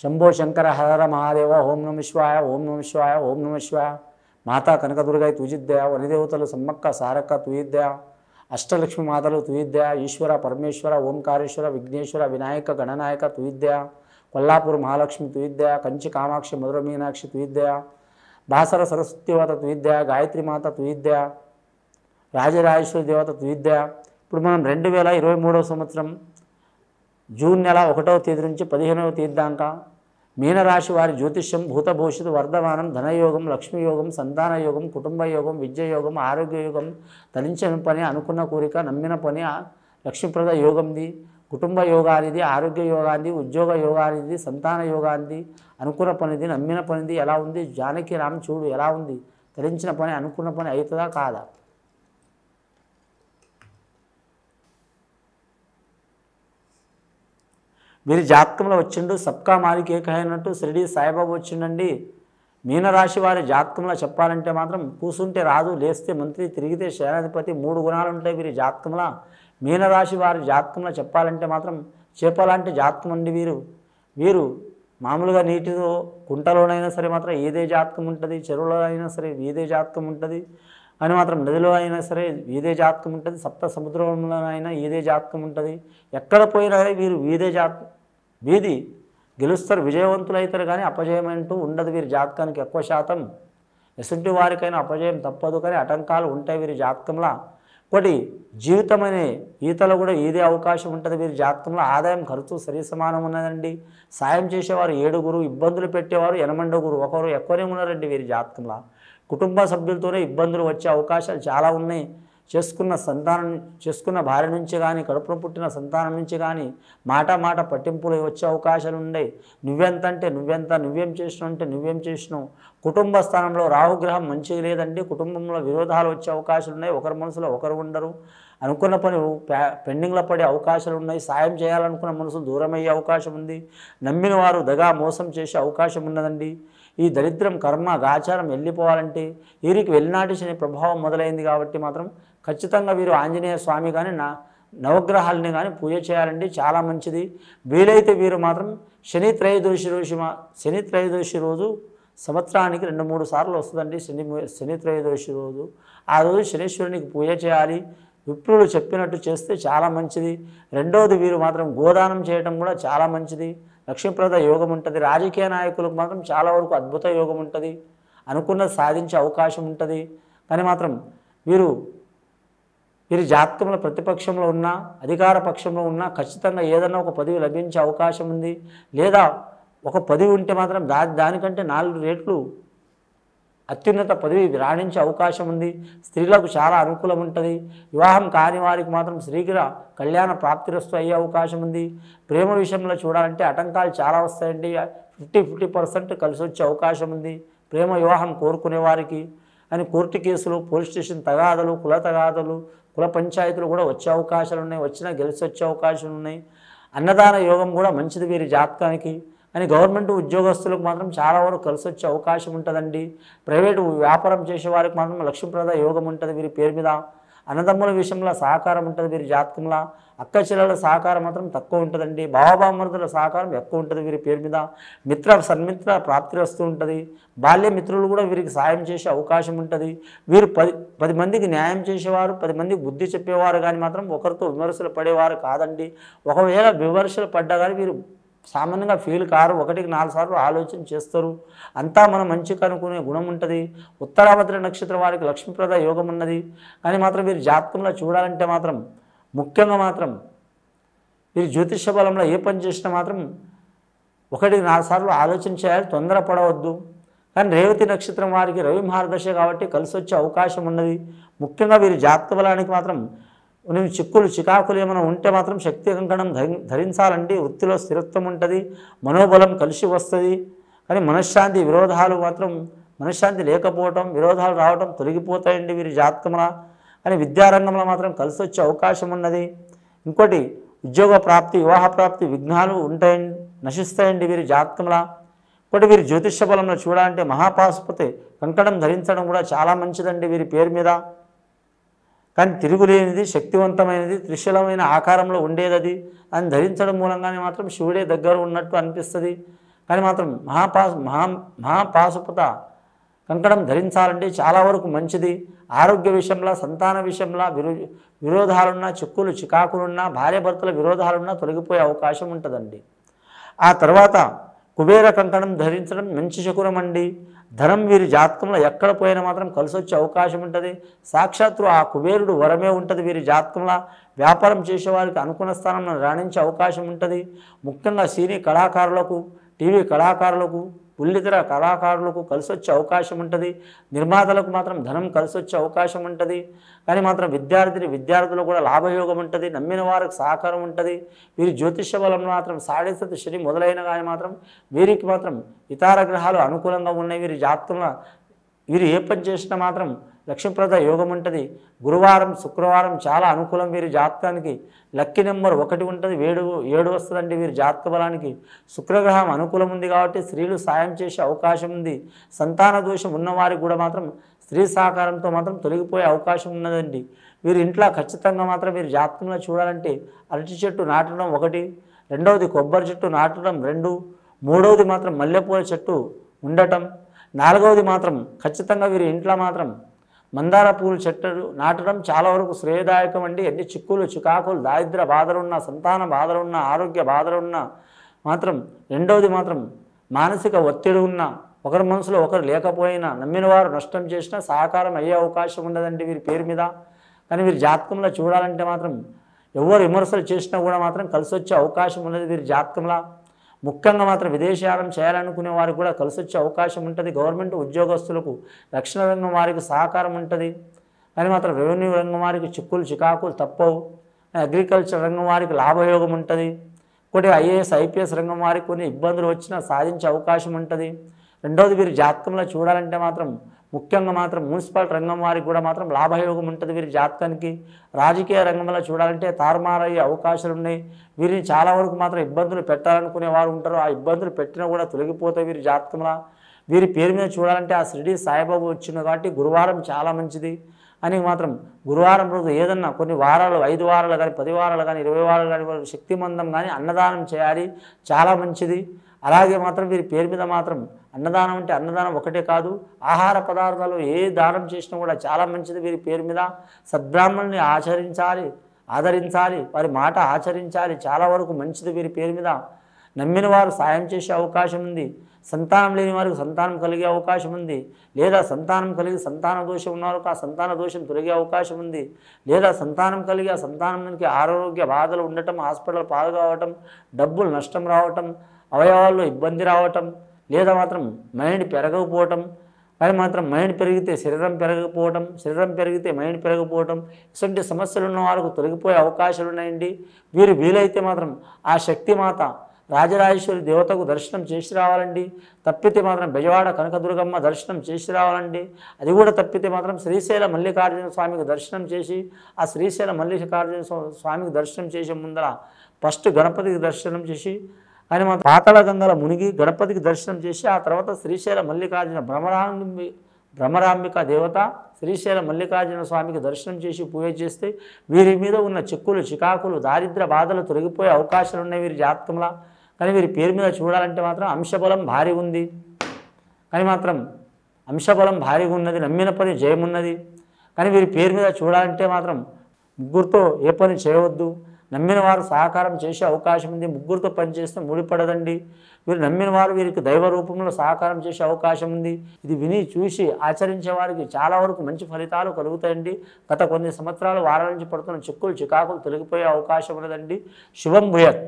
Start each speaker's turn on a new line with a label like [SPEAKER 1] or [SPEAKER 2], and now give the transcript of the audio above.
[SPEAKER 1] శంభో శంకర హర మహాదేవ ఓం నమ శివాయ ఓం నమ శివాయ ఓం నమ శివాయ మాతా కనకదుర్గాయ తుజిద్దా వనిదేవతలు సమ్మక్క సారక్క తుయిద్దా అష్టలక్ష్మి మాతలు తుయిద్దా ఈశ్వర పరమేశ్వర ఓంకారేశ్వర విఘ్నేశ్వర వినాయక గణనాయక తుయిద్దా కొల్లాపూర్ మహాలక్ష్మి తుయిద్దా కంచి కామాక్షి మధుర మీనాక్షి తుయిద్దా బాసర సరస్వతివత తుయిద్దా గాయత్రి మాత తుయిద్దా రాజరాజేశ్వరి దేవత తుయిద్దా ఇప్పుడు మనం రెండు వేల ఇరవై మూడవ సంవత్సరం జూన్ నెల ఒకటవ తేదీ నుంచి పదిహేనవ తేదీ దాకా మీనరాశి వారి జ్యోతిష్యం భూతభూషిత వర్ధమానం ధనయోగం లక్ష్మీయోగం సంతానయోగం కుటుంబయోగం విద్యయోగం ఆరోగ్యయోగం తలించిన పని అనుకున్న కోరిక నమ్మిన పని లక్ష్మీప్రద యోగంది కుటుంబ యోగానిది ఆరోగ్య యోగానిది ఉద్యోగ యోగానిది సంతాన యోగానిది అనుకున్న పనిది నమ్మిన పనిది ఎలా ఉంది జానకి రామ్ చూడు ఎలా ఉంది తలించిన పని అనుకున్న పని అవుతుందా కాదా వీరి జాతకంలో వచ్చిండు సబ్కా మాలిక్ అయినట్టు షిరిడి సాయిబాబు వచ్చిండండి మీనరాశి వారి జాతకంలో చెప్పాలంటే మాత్రం కూసుంటే రాదు లేస్తే మంత్రి తిరిగితే సేనాధిపతి మూడు గుణాలు ఉంటాయి వీరి జాతకంలో మీనరాశి వారి జాతకంలో చెప్పాలంటే మాత్రం చేపలాంటి జాతకం అండి వీరు వీరు మామూలుగా నీటిలో కుంటలోనైనా సరే మాత్రం ఏదే జాతకం ఉంటుంది చెరువులో అయినా సరే ఏదే జాతకం ఉంటుంది అని మాత్రం నదిలో అయినా సరే వీదే జాతకం ఉంటుంది సప్త సముద్రంలోనైనా ఏదే జాతకం ఉంటుంది ఎక్కడ పోయినా వీరు వీదే జాతకం వీధి గెలుస్తారు విజయవంతులు అవుతారు కానీ అపజయం అంటూ ఉండదు వీరి జాతకానికి ఎక్కువ శాతం ఎసుంటి వారికైనా అపజయం తప్పదు కానీ ఆటంకాలు ఉంటాయి వీరి జాతకంలో ఒకటి జీవితం అనే ఈతలో కూడా ఏదే అవకాశం ఉంటుంది వీరి జాతకంలో ఆదాయం ఖర్చు సరి సమానం ఉన్నదండి సాయం చేసేవారు ఏడుగురు ఇబ్బందులు పెట్టేవారు ఎనమండగురు ఒకరు ఎక్కువనే ఉన్నారండి వీరి జాతకంలో కుటుంబ సభ్యులతోనే ఇబ్బందులు వచ్చే అవకాశాలు చాలా ఉన్నాయి చేసుకున్న సంతానం చేసుకున్న భార్య నుంచి కానీ కడుపును పుట్టిన సంతానం నుంచి కానీ మాట మాట పట్టింపులు వచ్చే అవకాశాలు ఉన్నాయి నువ్వెంతంటే నువ్వెంత నువ్వేం చేసినావు అంటే నువ్వేం చేసినావు కుటుంబ స్థానంలో రాహుగ్రహం మంచిగా లేదండి కుటుంబంలో విరోధాలు వచ్చే అవకాశాలు ఉన్నాయి ఒకరి మనసులో ఒకరు ఉండరు అనుకున్న పని పెండింగ్లో పడే అవకాశాలు ఉన్నాయి సాయం చేయాలనుకున్న మనసు దూరం అయ్యే అవకాశం ఉంది నమ్మిన వారు దగా మోసం చేసే అవకాశం ఉన్నదండి ఈ దరిద్రం కర్మ గాచారం వెళ్ళిపోవాలంటే వీరికి వెళ్ళినాటి శని ప్రభావం మొదలైంది కాబట్టి మాత్రం ఖచ్చితంగా వీరు ఆంజనేయ స్వామి కానీ నా నవగ్రహాలని కానీ పూజ చేయాలండి చాలా మంచిది వీలైతే వీరు మాత్రం శని త్రయోదశి రోజు శని త్రయోదశి రోజు సంవత్సరానికి రెండు మూడు సార్లు వస్తుందండి శని శని త్రయోదశి రోజు ఆ రోజు శనీశ్వరునికి పూజ చేయాలి విప్రులు చెప్పినట్టు చేస్తే చాలా మంచిది రెండవది వీరు మాత్రం గోదానం చేయడం కూడా చాలా మంచిది లక్ష్మీప్రద యోగం ఉంటుంది రాజకీయ నాయకులకు మాత్రం చాలా వరకు అద్భుత యోగం ఉంటుంది అనుకున్నది సాధించే అవకాశం ఉంటుంది కానీ మాత్రం వీరు వీరి జాతకంలో ప్రతిపక్షంలో ఉన్నా అధికార పక్షంలో ఉన్నా ఖచ్చితంగా ఏదైనా ఒక పదవి లభించే అవకాశం ఉంది లేదా ఒక పదవి ఉంటే మాత్రం దా దానికంటే నాలుగు రేట్లు అత్యున్నత పదవి రాణించే అవకాశం ఉంది స్త్రీలకు చాలా అనుకూలం ఉంటుంది వివాహం కాని వారికి మాత్రం శ్రీగ్ర కళ్యాణ ప్రాప్తిరస్తు అయ్యే అవకాశం ఉంది ప్రేమ విషయంలో చూడాలంటే ఆటంకాలు చాలా వస్తాయండి ఫిఫ్టీ ఫిఫ్టీ పర్సెంట్ కలిసి వచ్చే అవకాశం ఉంది ప్రేమ వివాహం కోరుకునే వారికి అని కోర్టు కేసులు పోలీస్ స్టేషన్ తగాదలు కుల తగాదలు కుల పంచాయతీలు కూడా వచ్చే అవకాశాలు ఉన్నాయి వచ్చినా గెలిచి వచ్చే అవకాశాలు ఉన్నాయి అన్నదాన యోగం కూడా మంచిది వీరి జాతకానికి అని గవర్నమెంట్ ఉద్యోగస్తులకు మాత్రం చాలా వరకు కలిసి వచ్చే అవకాశం ఉంటుందండి ప్రైవేటు వ్యాపారం చేసే వారికి మాత్రం లక్ష్మీప్రద యోగం ఉంటుంది వీరి పేరు మీద అన్నదమ్ముల విషయంలో సహకారం ఉంటుంది వీరి జాతకంలో అక్క చెల్లెల సహకారం మాత్రం తక్కువ ఉంటుందండి భావభామృతుల సహకారం ఎక్కువ ఉంటుంది వీరి పేరు మీద మిత్ర సన్మిత్ర ప్రాప్తి వస్తూ ఉంటుంది బాల్య మిత్రులు కూడా వీరికి సాయం చేసే అవకాశం ఉంటుంది వీరు పది పది మందికి న్యాయం చేసేవారు పది మందికి బుద్ధి చెప్పేవారు కానీ మాత్రం ఒకరితో విమర్శలు పడేవారు కాదండి ఒకవేళ విమర్శలు పడ్డా కానీ వీరు సామాన్యంగా ఫీల్ కారు ఒకటికి నాలుగు సార్లు ఆలోచన చేస్తారు అంతా మనం మంచి కనుకునే గుణం ఉంటుంది ఉత్తరాభద్ర నక్షత్రం వారికి లక్ష్మీప్రద యోగం ఉన్నది కానీ మాత్రం మీరు జాతకంలో చూడాలంటే మాత్రం ముఖ్యంగా మాత్రం మీరు జ్యోతిష బలంలో ఏ పని చేసినా మాత్రం ఒకటికి నాలుగు సార్లు ఆలోచన చేయాలి తొందరపడవద్దు కానీ రేవతి నక్షత్రం వారికి రవి మహారదశ కాబట్టి కలిసి వచ్చే అవకాశం ఉన్నది ముఖ్యంగా వీరి జాతక బలానికి మాత్రం నువ్వు చిక్కులు చికాకులు ఏమైనా ఉంటే మాత్రం శక్తి కంకణం ధరించాలండి వృత్తిలో స్థిరత్వం ఉంటుంది మనోబలం కలిసి వస్తుంది కానీ మనశ్శాంతి విరోధాలు మాత్రం మనశ్శాంతి లేకపోవటం విరోధాలు రావటం తొలగిపోతాయండి వీరి జాతకమున కానీ విద్యారంగంలో మాత్రం కలిసి వచ్చే అవకాశం ఉన్నది ఇంకోటి ఉద్యోగ ప్రాప్తి వివాహ ప్రాప్తి విఘ్నాలు ఉంటాయండి నశిస్తాయండి వీరి జాతకంలా ఇంకోటి వీరి జ్యోతిష్య బలంలో చూడాలంటే మహాపాశుపతి కంకణం ధరించడం కూడా చాలా మంచిదండి వీరి పేరు మీద కానీ తిరుగులేనిది శక్తివంతమైనది త్రిశలమైన ఆకారంలో ఉండేది అది అని ధరించడం మూలంగానే మాత్రం శివుడే దగ్గర ఉన్నట్టు అనిపిస్తుంది కానీ మాత్రం మహాపాశ మహా మహాపాశుపత కంకణం ధరించాలంటే చాలా వరకు మంచిది ఆరోగ్య విషయంలో సంతాన విషయంలో విరో విరోధాలున్నా చిక్కులు చికాకులున్నా భార్యాభర్తల విరోధాలున్నా తొలగిపోయే అవకాశం ఉంటుందండి ఆ తర్వాత కుబేర కంకణం ధరించడం మంచి శకురం అండి ధనం వీరి జాతకంలో ఎక్కడ పోయినా మాత్రం కలిసి వచ్చే అవకాశం ఉంటుంది సాక్షాత్తు ఆ కుబేరుడు వరమే ఉంటుంది వీరి జాతకంలో వ్యాపారం చేసేవారికి అనుకున్న స్థానంలో రాణించే అవకాశం ఉంటుంది ముఖ్యంగా సినీ కళాకారులకు టీవీ కళాకారులకు పుల్లిగర కళాకారులకు కలిసి వచ్చే అవకాశం ఉంటుంది నిర్మాతలకు మాత్రం ధనం కలిసి వచ్చే అవకాశం ఉంటుంది కానీ మాత్రం విద్యార్థిని విద్యార్థులకు కూడా లాభయోగం ఉంటుంది నమ్మిన వారికి సహకారం ఉంటుంది వీరి జ్యోతిష్య బలం మాత్రం సాడేసత శని మొదలైన కానీ మాత్రం వీరికి మాత్రం ఇతర గ్రహాలు అనుకూలంగా ఉన్నాయి వీరి జాతకంలో వీరు ఏ పని చేసినా మాత్రం లక్ష్మీప్రద యోగం ఉంటుంది గురువారం శుక్రవారం చాలా అనుకూలం వీరి జాతకానికి లక్కీ నెంబర్ ఒకటి ఉంటుంది వేడు ఏడు వస్తుందండి వీరి జాతక బలానికి శుక్రగ్రహం అనుకూలం ఉంది కాబట్టి స్త్రీలు సాయం చేసే అవకాశం ఉంది సంతాన దోషం ఉన్నవారికి కూడా మాత్రం స్త్రీ సహకారంతో మాత్రం తొలగిపోయే అవకాశం ఉన్నదండి వీరి ఇంట్లో ఖచ్చితంగా మాత్రం వీరి జాతకంలో చూడాలంటే అరటి చెట్టు నాటడం ఒకటి రెండవది కొబ్బరి చెట్టు నాటడం రెండు మూడవది మాత్రం మల్లెపూల చెట్టు ఉండటం నాలుగవది మాత్రం ఖచ్చితంగా వీరి ఇంట్లో మాత్రం మందార పూలు చెట్టలు నాటడం చాలా వరకు శ్రేయదాయకం అండి అన్ని చిక్కులు చికాకులు దారిద్ర బాధలున్న సంతాన బాధలున్న ఆరోగ్య బాధలున్న మాత్రం రెండవది మాత్రం మానసిక ఒత్తిడి ఉన్న ఒకరి మనసులో ఒకరు లేకపోయినా నమ్మిన వారు నష్టం చేసినా సహకారం అయ్యే అవకాశం ఉండదండి వీరి పేరు మీద కానీ వీరి జాతకంలో చూడాలంటే మాత్రం ఎవరు విమర్శలు చేసినా కూడా మాత్రం కలిసి వచ్చే అవకాశం ఉన్నది వీరి జాతకంలో ముఖ్యంగా మాత్రం విదేశీయానం చేయాలనుకునే వారికి కూడా కలిసి వచ్చే అవకాశం ఉంటుంది గవర్నమెంట్ ఉద్యోగస్తులకు రక్షణ రంగం వారికి సహకారం ఉంటుంది కానీ మాత్రం రెవెన్యూ రంగం వారికి చిక్కులు చికాకులు తప్పవు అగ్రికల్చర్ రంగం వారికి లాభయోగం ఉంటుంది ఒకటి ఐఏఎస్ ఐపీఎస్ రంగం వారికి కొన్ని ఇబ్బందులు వచ్చినా సాధించే అవకాశం ఉంటుంది రెండవది మీరు జాతకంలో చూడాలంటే మాత్రం ముఖ్యంగా మాత్రం మున్సిపల్ రంగం వారికి కూడా మాత్రం లాభయోగం ఉంటుంది వీరి జాతకానికి రాజకీయ రంగంలో చూడాలంటే తారుమారయ్యే అవకాశాలు ఉన్నాయి వీరిని చాలా వరకు మాత్రం ఇబ్బందులు పెట్టాలనుకునే వారు ఉంటారు ఆ ఇబ్బందులు పెట్టినా కూడా తొలగిపోతాయి వీరి జాతకంలో వీరి పేరు మీద చూడాలంటే ఆ శ్రీడీ సాయిబాబు వచ్చిన కాబట్టి గురువారం చాలా మంచిది అని మాత్రం గురువారం రోజు ఏదన్నా కొన్ని వారాలు ఐదు వారాలు కానీ పది వారాలు కానీ ఇరవై వారాలు కానీ శక్తిమందం కానీ అన్నదానం చేయాలి చాలా మంచిది అలాగే మాత్రం వీరి పేరు మీద మాత్రం అన్నదానం అంటే అన్నదానం ఒకటే కాదు ఆహార పదార్థాలు ఏ దానం చేసినా కూడా చాలా మంచిది వీరి పేరు మీద సద్బ్రాహ్మణుని ఆచరించాలి ఆదరించాలి వారి మాట ఆచరించాలి చాలా వరకు మంచిది వీరి పేరు మీద నమ్మిన వారు సాయం చేసే అవకాశం ఉంది సంతానం లేని వారికి సంతానం కలిగే అవకాశం ఉంది లేదా సంతానం కలిగి సంతాన దోషం ఉన్నారు ఆ సంతాన దోషం తొలగే అవకాశం ఉంది లేదా సంతానం కలిగి ఆ సంతానానికి ఆరోగ్య బాధలు ఉండటం హాస్పిటల్ పాలు కావటం డబ్బులు నష్టం రావటం అవయవాల్లో ఇబ్బంది రావటం లేదా మాత్రం మైండ్ పెరగకపోవటం మరి మాత్రం మైండ్ పెరిగితే శరీరం పెరగకపోవటం శరీరం పెరిగితే మైండ్ పెరగకపోవటం ఇటువంటి సమస్యలు ఉన్న వాళ్ళకు తొలగిపోయే అవకాశాలు ఉన్నాయండి వీరు వీలైతే మాత్రం ఆ శక్తిమాత రాజరాజేశ్వరి దేవతకు దర్శనం చేసి రావాలండి తప్పితే మాత్రం బెజవాడ కనకదుర్గమ్మ దర్శనం చేసి రావాలండి అది కూడా తప్పితే మాత్రం శ్రీశైల మల్లికార్జున స్వామికి దర్శనం చేసి ఆ శ్రీశైల మల్లికార్జున స్వామికి దర్శనం చేసే ముందర ఫస్ట్ గణపతికి దర్శనం చేసి ఆయన మన పాతాళ గంగల మునిగి గణపతికి దర్శనం చేసి ఆ తర్వాత శ్రీశైల మల్లికార్జున భ్రమరాంబి భ్రమరాంబిక దేవత శ్రీశైల మల్లికార్జున స్వామికి దర్శనం చేసి పూజ చేస్తే వీరి మీద ఉన్న చిక్కులు చికాకులు దారిద్ర బాధలు తొలగిపోయే అవకాశాలు ఉన్నాయి వీరి జాతకంలా కానీ వీరి పేరు మీద చూడాలంటే మాత్రం అంశబలం భారీ ఉంది కానీ మాత్రం అంశబలం భారీగా ఉన్నది నమ్మిన పని జయమున్నది కానీ వీరి పేరు మీద చూడాలంటే మాత్రం ముగ్గురితో ఏ పని చేయవద్దు నమ్మిన వారు సహకారం చేసే అవకాశం ఉంది ముగ్గురితో పనిచేస్తే ముడిపడదండి వీరు నమ్మిన వారు వీరికి దైవ రూపంలో సహకారం చేసే అవకాశం ఉంది ఇది విని చూసి ఆచరించే వారికి చాలా వరకు మంచి ఫలితాలు కలుగుతాయండి గత కొన్ని సంవత్సరాలు వారాల నుంచి పడుతున్న చిక్కులు చికాకులు తొలగిపోయే అవకాశం ఉన్నదండి శుభం భూయత్